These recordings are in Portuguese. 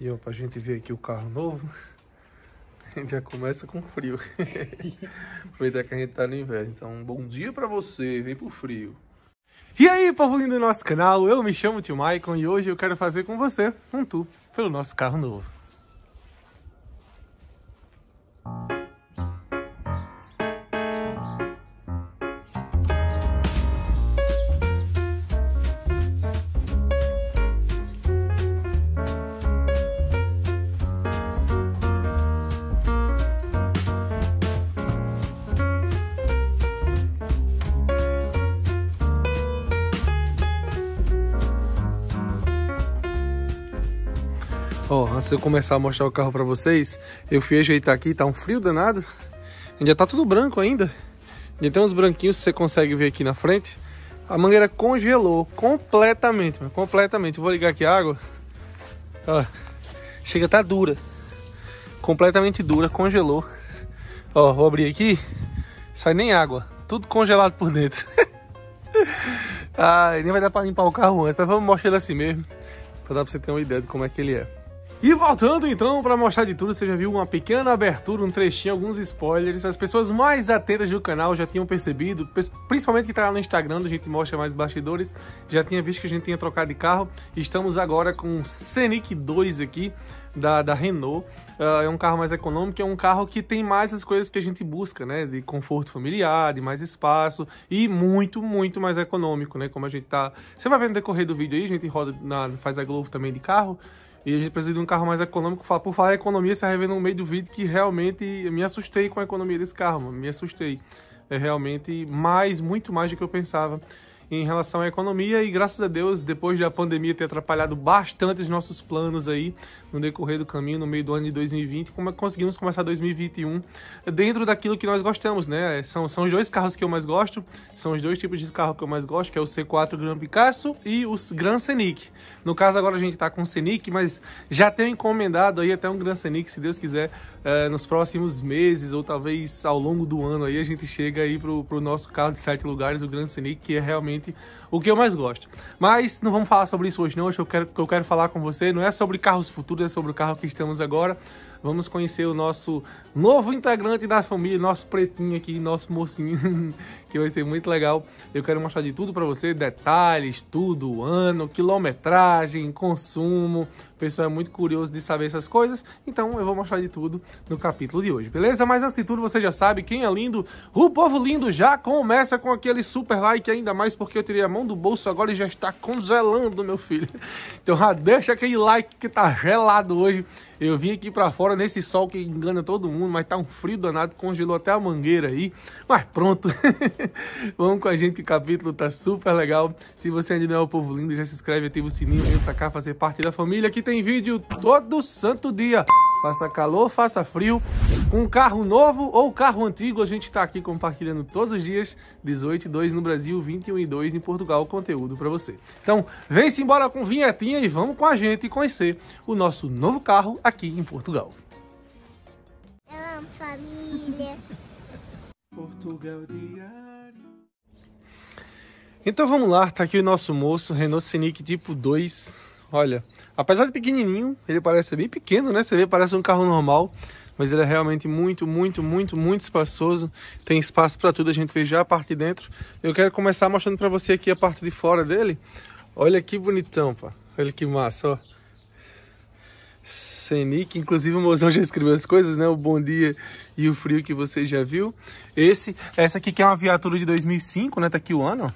E ó, pra gente ver aqui o carro novo, já começa com frio. Aproveitar que a gente tá no inverno. Então, bom dia pra você, vem pro frio. E aí, povo lindo do nosso canal, eu me chamo Tio Maicon e hoje eu quero fazer com você um tour pelo nosso carro novo. antes de eu começar a mostrar o carro para vocês, eu fui ajeitar aqui, tá um frio danado. Ainda tá tudo branco ainda. Ainda tem uns branquinhos que você consegue ver aqui na frente. A mangueira congelou completamente, completamente. Eu vou ligar aqui a água. Ó, chega tá dura. Completamente dura, congelou. Ó, vou abrir aqui. Sai nem água. Tudo congelado por dentro. nem vai dar pra limpar o carro antes, mas vamos mostrar ele assim mesmo. Pra dar pra você ter uma ideia de como é que ele é. E voltando então para mostrar de tudo, você já viu uma pequena abertura, um trechinho, alguns spoilers. As pessoas mais atentas do canal já tinham percebido, principalmente que está lá no Instagram, a gente mostra mais bastidores, já tinha visto que a gente tinha trocado de carro. Estamos agora com o Scenic 2 aqui, da, da Renault. Uh, é um carro mais econômico, é um carro que tem mais as coisas que a gente busca, né? De conforto familiar, de mais espaço e muito, muito mais econômico, né? Como a gente tá... Você vai ver no decorrer do vídeo aí, a gente roda na, faz a Globo também de carro e a gente precisa de um carro mais econômico. Por falar em economia, você vai ver no meio do vídeo que realmente me assustei com a economia desse carro, mano. me assustei. É realmente mais, muito mais do que eu pensava em relação à economia e graças a Deus, depois da pandemia ter atrapalhado bastante os nossos planos aí no decorrer do caminho, no meio do ano de 2020, como é, conseguimos começar 2021 dentro daquilo que nós gostamos, né? São, são os dois carros que eu mais gosto, são os dois tipos de carro que eu mais gosto, que é o C4 Gran Picasso e o Gran Scenic. No caso agora a gente tá com o Scenic, mas já tenho encomendado aí até um Gran Scenic, se Deus quiser, eh, nos próximos meses ou talvez ao longo do ano aí a gente chega aí pro, pro nosso carro de sete lugares, o Gran Scenic, que é realmente realmente o que eu mais gosto. Mas não vamos falar sobre isso hoje não, hoje eu quero, que eu quero falar com você não é sobre carros futuros, é sobre o carro que estamos agora. Vamos conhecer o nosso novo integrante da família, nosso pretinho aqui, nosso mocinho que vai ser muito legal. Eu quero mostrar de tudo para você, detalhes, tudo, ano, quilometragem, consumo. O pessoal é muito curioso de saber essas coisas, então eu vou mostrar de tudo no capítulo de hoje, beleza? Mas antes de tudo, você já sabe quem é lindo. O povo lindo já começa com aquele super like, ainda mais porque eu tirei a mão do bolso agora e já está congelando, meu filho. Então já deixa aquele like que tá gelado hoje. Eu vim aqui para fora nesse sol que engana todo mundo, mas tá um frio danado, congelou até a mangueira aí. Mas pronto. Vamos com a gente, o capítulo tá super legal. Se você ainda não é o povo lindo, já se inscreve, ativa o sininho, vem pra cá fazer parte da família, que tem vídeo todo santo dia. Faça calor, faça frio, com carro novo ou carro antigo, a gente está aqui compartilhando todos os dias, 18 e 2 no Brasil, 21 e 2 em Portugal, conteúdo para você. Então, vem-se embora com vinhetinha e vamos com a gente conhecer o nosso novo carro aqui em Portugal. Eu é amo família. Portugal Diário. Então vamos lá, tá aqui o nosso moço Renault Scenic tipo 2. Olha, apesar de pequenininho, ele parece bem pequeno, né? Você vê, parece um carro normal, mas ele é realmente muito, muito, muito, muito espaçoso. Tem espaço para tudo, a gente vê já a parte de dentro. Eu quero começar mostrando para você aqui a parte de fora dele. Olha que bonitão, pá. Olha que massa, ó. Senic, inclusive o Mozão já escreveu as coisas, né? O Bom Dia e o Frio que você já viu. Esse, essa aqui que é uma viatura de 2005, né? Tá aqui o ano,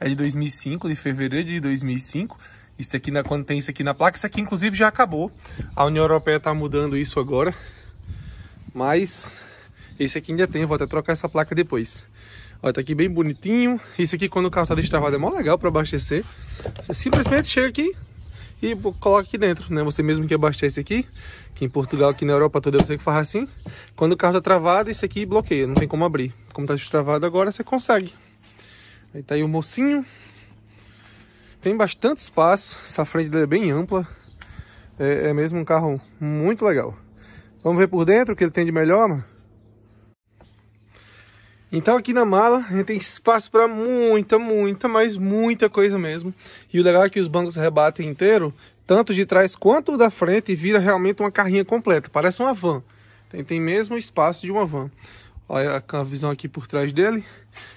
é de 2005, de fevereiro de 2005. Isso aqui, na, quando tem isso aqui na placa, isso aqui inclusive já acabou. A União Europeia tá mudando isso agora, mas esse aqui ainda tem, vou até trocar essa placa depois. Olha, tá aqui bem bonitinho. Isso aqui quando o carro tá destravado é mó legal para abastecer. Você simplesmente chega aqui, e coloca aqui dentro, né? Você mesmo que abastece aqui, que em Portugal, aqui na Europa toda, é você que faz assim. Quando o carro tá travado, isso aqui bloqueia, não tem como abrir. Como tá destravado agora, você consegue. Aí tá aí o mocinho. Tem bastante espaço, essa frente dele é bem ampla. É, é mesmo um carro muito legal. Vamos ver por dentro o que ele tem de melhor, mano? Então aqui na mala a gente tem espaço para muita, muita, mas muita coisa mesmo. E o legal é que os bancos rebatem inteiro, tanto de trás quanto da frente, e vira realmente uma carrinha completa. Parece uma van. Tem, tem mesmo espaço de uma van. Olha a visão aqui por trás dele.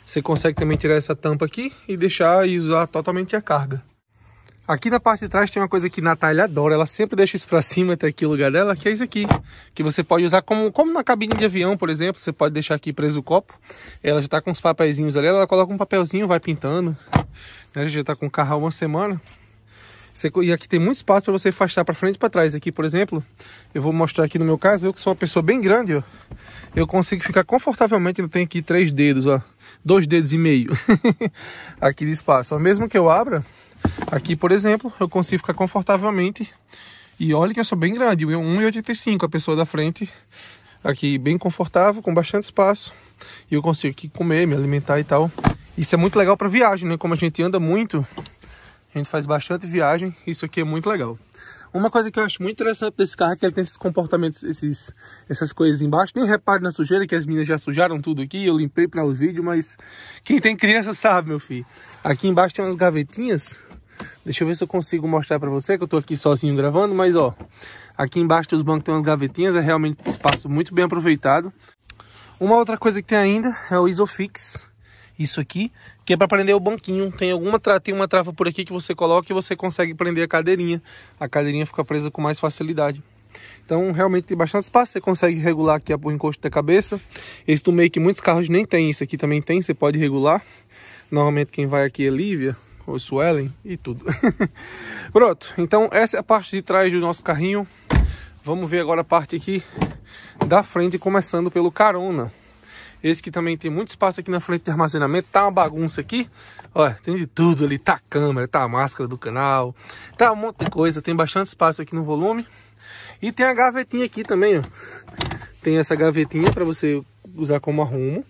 Você consegue também tirar essa tampa aqui e deixar e usar totalmente a carga. Aqui na parte de trás tem uma coisa que Natália adora, ela sempre deixa isso para cima até tá aqui o lugar dela, que é isso aqui, que você pode usar como, como na cabine de avião, por exemplo, você pode deixar aqui preso o copo, ela já tá com os papeizinhos ali, ela coloca um papelzinho, vai pintando, né? já tá com o carro há uma semana, você, e aqui tem muito espaço para você afastar para frente e para trás. Aqui, por exemplo, eu vou mostrar aqui no meu caso, eu que sou uma pessoa bem grande, ó, eu consigo ficar confortavelmente, não tenho aqui três dedos, ó, dois dedos e meio aqui de espaço. Ó, mesmo que eu abra, Aqui, por exemplo, eu consigo ficar confortavelmente. E olha que eu sou bem grande, eu 1,85 a pessoa da frente. Aqui bem confortável, com bastante espaço. E eu consigo aqui comer, me alimentar e tal. Isso é muito legal para viagem, né? Como a gente anda muito, a gente faz bastante viagem, isso aqui é muito legal. Uma coisa que eu acho muito interessante desse carro é que ele tem esses comportamentos, esses, essas coisas embaixo. Nem repare na sujeira, que as meninas já sujaram tudo aqui, eu limpei para o vídeo, mas quem tem criança sabe, meu filho. Aqui embaixo tem umas gavetinhas Deixa eu ver se eu consigo mostrar para você, que eu tô aqui sozinho gravando, mas ó, aqui embaixo dos bancos tem umas gavetinhas, é realmente um espaço muito bem aproveitado. Uma outra coisa que tem ainda é o Isofix, isso aqui, que é para prender o banquinho. Tem alguma tra... tem uma trava por aqui que você coloca e você consegue prender a cadeirinha. A cadeirinha fica presa com mais facilidade. Então, realmente tem bastante espaço, você consegue regular aqui o encosto da cabeça. Esse do meio que muitos carros nem tem, isso aqui também tem, você pode regular. Normalmente quem vai aqui é Lívia, o Suelen e tudo. Pronto, então essa é a parte de trás do nosso carrinho. Vamos ver agora a parte aqui da frente, começando pelo carona. Esse que também tem muito espaço aqui na frente de armazenamento. Tá uma bagunça aqui. Olha, tem de tudo ali. Tá a câmera, tá a máscara do canal. Tá um monte de coisa. Tem bastante espaço aqui no volume. E tem a gavetinha aqui também, ó. Tem essa gavetinha para você usar como arrumo.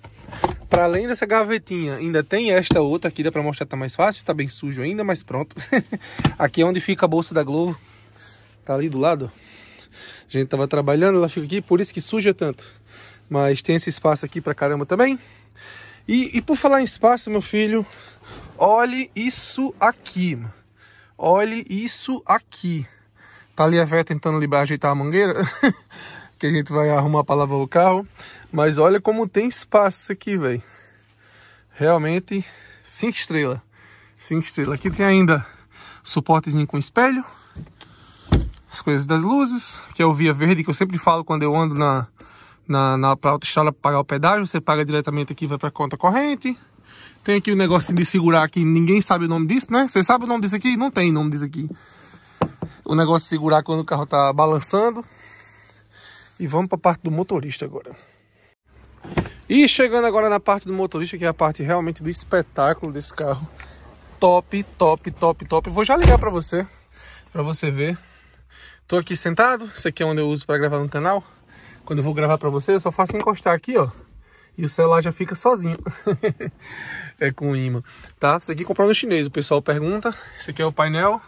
Para além dessa gavetinha, ainda tem esta outra aqui, dá para mostrar, tá mais fácil, tá bem sujo ainda, mas pronto. aqui é onde fica a bolsa da Globo, tá ali do lado. A gente tava trabalhando, ela fica aqui, por isso que suja tanto. Mas tem esse espaço aqui para caramba também. E, e por falar em espaço, meu filho, olhe isso aqui. Olhe isso aqui. Tá ali a véia tentando liberar, ajeitar a mangueira. que a gente vai arrumar para lavar o carro. Mas olha como tem espaço aqui, velho. Realmente, 5 estrelas. 5 estrelas. Aqui tem ainda suportezinho com espelho. As coisas das luzes, que é o via verde, que eu sempre falo quando eu ando na, na, na pra autoestrada para pagar o pedágio. Você paga diretamente aqui vai para conta corrente. Tem aqui o um negócio de segurar que ninguém sabe o nome disso, né? Você sabe o nome disso aqui? Não tem nome disso aqui. O negócio de segurar quando o carro tá balançando. E vamos para a parte do motorista agora. E chegando agora na parte do motorista, que é a parte realmente do espetáculo desse carro. Top, top, top, top. Vou já ligar para você, para você ver. Tô aqui sentado, isso aqui é onde eu uso para gravar no canal. Quando eu vou gravar para você, eu só faço encostar aqui, ó. E o celular já fica sozinho. é com imã, tá? Isso aqui comprou no chinês, o pessoal pergunta. Esse aqui é o painel,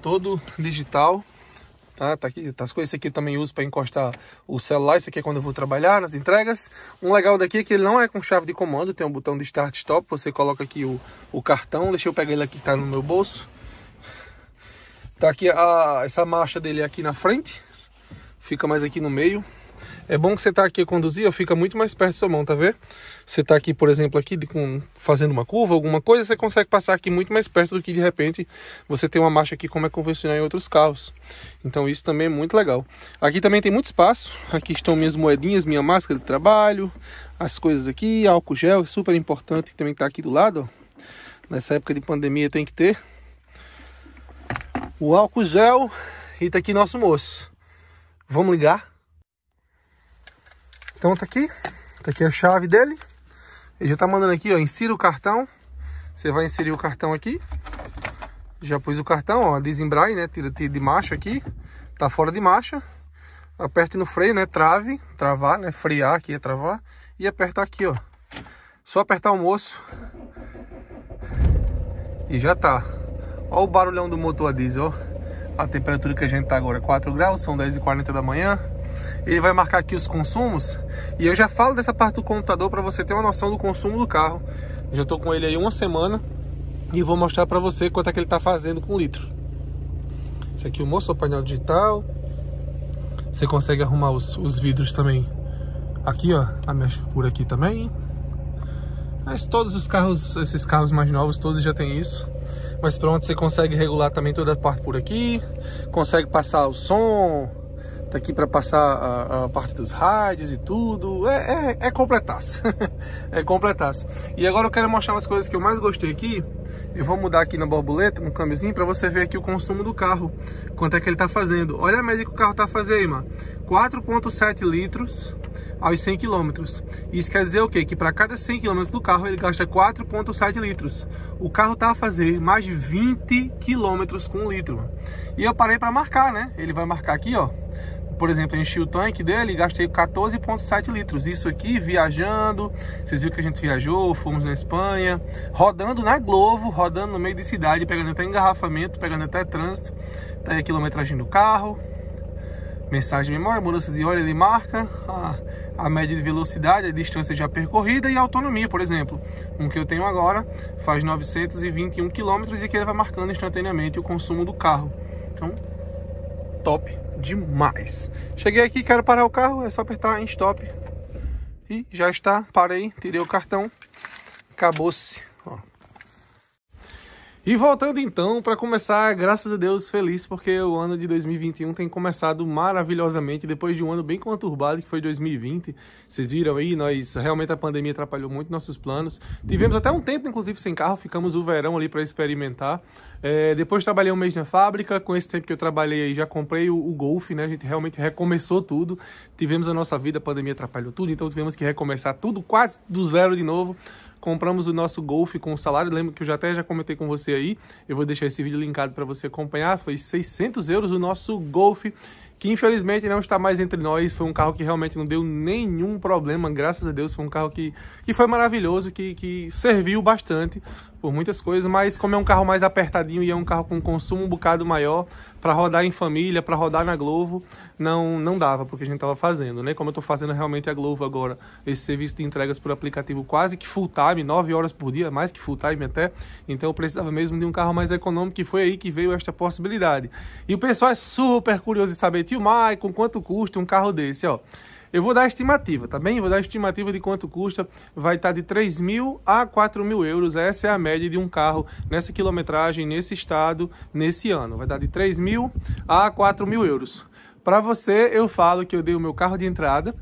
todo digital. Tá, tá aqui, tá as coisas aqui também uso para encostar o celular. Isso aqui é quando eu vou trabalhar nas entregas. Um legal daqui é que ele não é com chave de comando, tem um botão de start stop. Você coloca aqui o, o cartão. Deixa eu pegar ele aqui, tá no meu bolso. Tá aqui a, essa marcha dele aqui na frente. Fica mais aqui no meio. É bom que você tá aqui a conduzir, fica muito mais perto da sua mão, tá vendo? Você tá aqui, por exemplo, aqui com, fazendo uma curva, alguma coisa, você consegue passar aqui muito mais perto do que de repente você tem uma marcha aqui como é convencional em outros carros. Então isso também é muito legal. Aqui também tem muito espaço. Aqui estão minhas moedinhas, minha máscara de trabalho, as coisas aqui, álcool gel, é super importante também tá aqui do lado, ó. Nessa época de pandemia tem que ter o álcool gel e tá aqui nosso moço. Vamos ligar? Então tá aqui, tá aqui a chave dele. Ele já tá mandando aqui, ó, insira o cartão. Você vai inserir o cartão aqui. Já pus o cartão, ó, desembrai, né? Tira, de marcha aqui. Tá fora de marcha. Aperte no freio, né? Trave, travar, né? Frear aqui é travar. E apertar aqui, ó. Só apertar o moço. E já tá. Olha o barulhão do motor a diesel, ó. A temperatura que a gente tá agora, 4 graus, são 10h40 da manhã ele vai marcar aqui os consumos e eu já falo dessa parte do computador para você ter uma noção do consumo do carro. Já estou com ele aí uma semana e vou mostrar para você quanto é que ele está fazendo com litro. Esse aqui é o moço, o painel digital. Você consegue arrumar os, os vidros também aqui, ó, a mecha por aqui também. Mas todos os carros, esses carros mais novos, todos já tem isso. Mas pronto, você consegue regular também toda a parte por aqui. Consegue passar o som, tá aqui para passar a, a, parte dos rádios e tudo. É, é, é completaço. é completaço. E agora eu quero mostrar as coisas que eu mais gostei aqui. Eu vou mudar aqui na borboleta, no câmbiozinho, para você ver aqui o consumo do carro. Quanto é que ele tá fazendo. Olha a média que o carro tá fazendo aí, mano. 4.7 litros aos 100 km. Isso quer dizer o quê? Que para cada 100 km do carro ele gasta 4.7 litros. O carro tá a fazer mais de 20 km com um litro. Mano. E eu parei para marcar, né? Ele vai marcar aqui, ó por exemplo, enchi o tanque dele e gastei 14,7 litros. Isso aqui viajando, vocês viram que a gente viajou, fomos na Espanha, rodando na Globo, rodando no meio de cidade, pegando até engarrafamento, pegando até trânsito. Tá aí a quilometragem do carro, mensagem de memória, mudança de óleo, ele marca a, a, média de velocidade, a distância já percorrida e a autonomia, por exemplo. Um que eu tenho agora faz 921 km e que ele vai marcando instantaneamente o consumo do carro. Então, top! demais. Cheguei aqui, quero parar o carro, é só apertar em stop. E já está, parei, tirei o cartão, acabou-se. E voltando então para começar, graças a Deus, feliz porque o ano de 2021 tem começado maravilhosamente depois de um ano bem conturbado que foi 2020. Vocês viram aí, nós realmente a pandemia atrapalhou muito nossos planos. Tivemos até um tempo inclusive sem carro, ficamos o verão ali para experimentar. É, depois trabalhei um mês na fábrica, com esse tempo que eu trabalhei aí já comprei o, o Golf, né? A gente realmente recomeçou tudo. Tivemos a nossa vida, a pandemia atrapalhou tudo, então tivemos que recomeçar tudo quase do zero de novo compramos o nosso Golf com o salário, lembro que eu já até já comentei com você aí, eu vou deixar esse vídeo linkado para você acompanhar, foi 600 euros o nosso Golf, que infelizmente não está mais entre nós, foi um carro que realmente não deu nenhum problema, graças a Deus, foi um carro que, que foi maravilhoso, que, que serviu bastante por muitas coisas, mas como é um carro mais apertadinho e é um carro com consumo um bocado maior, para rodar em família, para rodar na Glovo, não não dava porque a gente tava fazendo, né? Como eu tô fazendo realmente a Glovo agora, esse serviço de entregas por aplicativo quase que full time, 9 horas por dia, mais que full time até. Então eu precisava mesmo de um carro mais econômico e foi aí que veio esta possibilidade. E o pessoal é super curioso de saber, tio Maicon, quanto custa um carro desse, ó? Eu vou dar a estimativa, tá bem? Vou dar a estimativa de quanto custa. Vai estar tá de 3 mil a 4 mil euros. Essa é a média de um carro nessa quilometragem, nesse estado, nesse ano. Vai dar de 3 mil a 4 mil euros. Para você, eu falo que eu dei o meu carro de entrada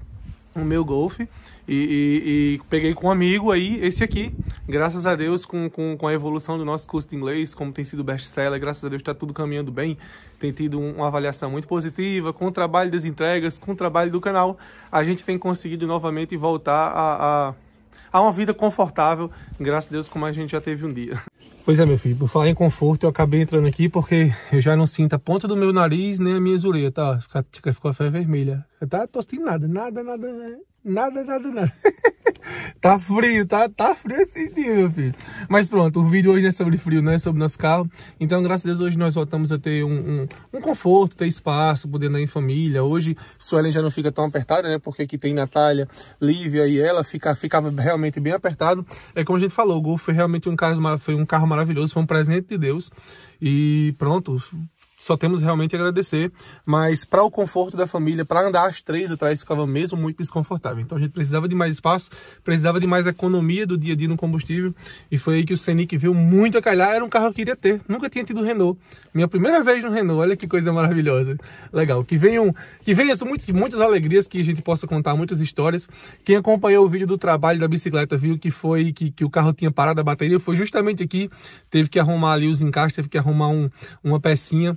o meu Golf e, e, e, peguei com um amigo aí, esse aqui, graças a Deus, com, com, com a evolução do nosso curso de inglês, como tem sido best-seller, graças a Deus está tudo caminhando bem, tem tido um, uma avaliação muito positiva, com o trabalho das entregas, com o trabalho do canal, a gente tem conseguido novamente voltar a, a, a uma vida confortável, graças a Deus, como a gente já teve um dia. Pois é, meu filho, por falar em conforto, eu acabei entrando aqui porque eu já não sinto a ponta do meu nariz nem a minha zureta, tá? ficou a fé vermelha. Eu tá tossindo nada, nada, nada. Né? Nada, nada, nada. tá frio, tá, tá frio esse dia, meu filho. Mas pronto, o vídeo hoje é sobre frio, não é sobre nosso carro. Então, graças a Deus, hoje nós voltamos a ter um, um, um conforto, ter espaço, poder andar em família. Hoje, Suelen já não fica tão apertada, né? Porque aqui tem Natália, Lívia e ela, fica, ficava realmente bem apertado. É como a gente falou, o Gol foi realmente um, caso, foi um carro maravilhoso, foi um presente de Deus. E pronto, só temos realmente a agradecer, mas para o conforto da família, para andar as três atrás ficava mesmo muito desconfortável. Então a gente precisava de mais espaço, precisava de mais economia do dia a dia no combustível e foi aí que o Scenic veio muito a calhar, era um carro que eu queria ter, nunca tinha tido Renault. Minha primeira vez no Renault, olha que coisa maravilhosa. Legal, que venham, que venham muitas, muitas alegrias, que a gente possa contar muitas histórias. Quem acompanhou o vídeo do trabalho da bicicleta viu que foi que, que o carro tinha parado a bateria, foi justamente aqui, teve que arrumar ali os encaixes, teve que arrumar um, uma pecinha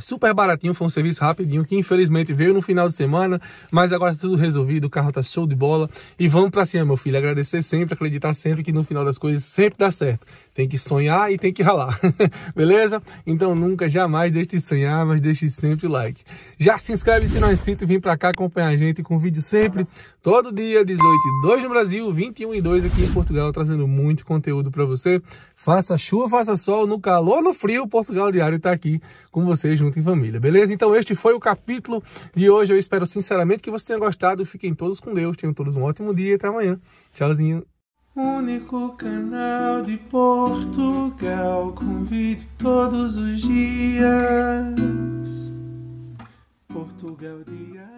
super baratinho, foi um serviço rapidinho que infelizmente veio no final de semana, mas agora tá tudo resolvido, o carro tá show de bola e vamos para cima, meu filho, agradecer sempre, acreditar sempre que no final das coisas sempre dá certo. Tem que sonhar e tem que ralar, beleza? Então nunca, jamais deixe de sonhar, mas deixe sempre o like. Já se inscreve se não é inscrito e vem pra cá acompanhar a gente com vídeo sempre, todo dia, 18 e 2 no Brasil, 21 e 2 aqui em Portugal, trazendo muito conteúdo para você. Faça chuva, faça sol, no calor, no frio, Portugal Diário está aqui com você junto em família, beleza? Então este foi o capítulo de hoje. Eu espero sinceramente que você tenha gostado. Fiquem todos com Deus, tenham todos um ótimo dia e até amanhã. Tchauzinho. Único canal de Portugal com vídeo todos os dias. Portugal Dia.